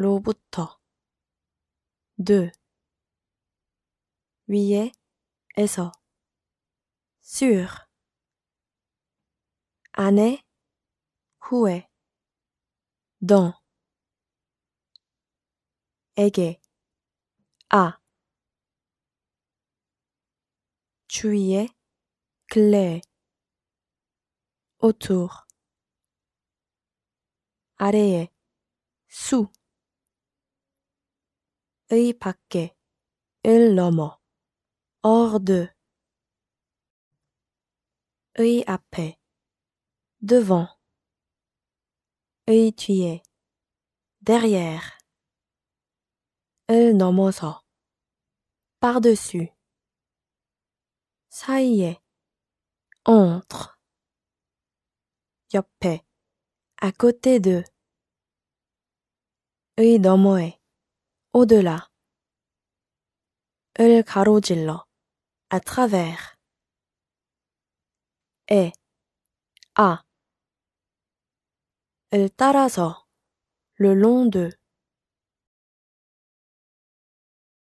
로부터 de 위에 에서 sur 안에 후에 dans 에게 A. 주위에 Clé. autour 아래에 sous hui paquet, œil l'amo, hors de, hui apet, devant, hui tué, derrière, il nommora, par-dessus, ça y est, entre, yopet, à côté de, hui au-delà. El caro À travers. Et à. El taraso. Le long de.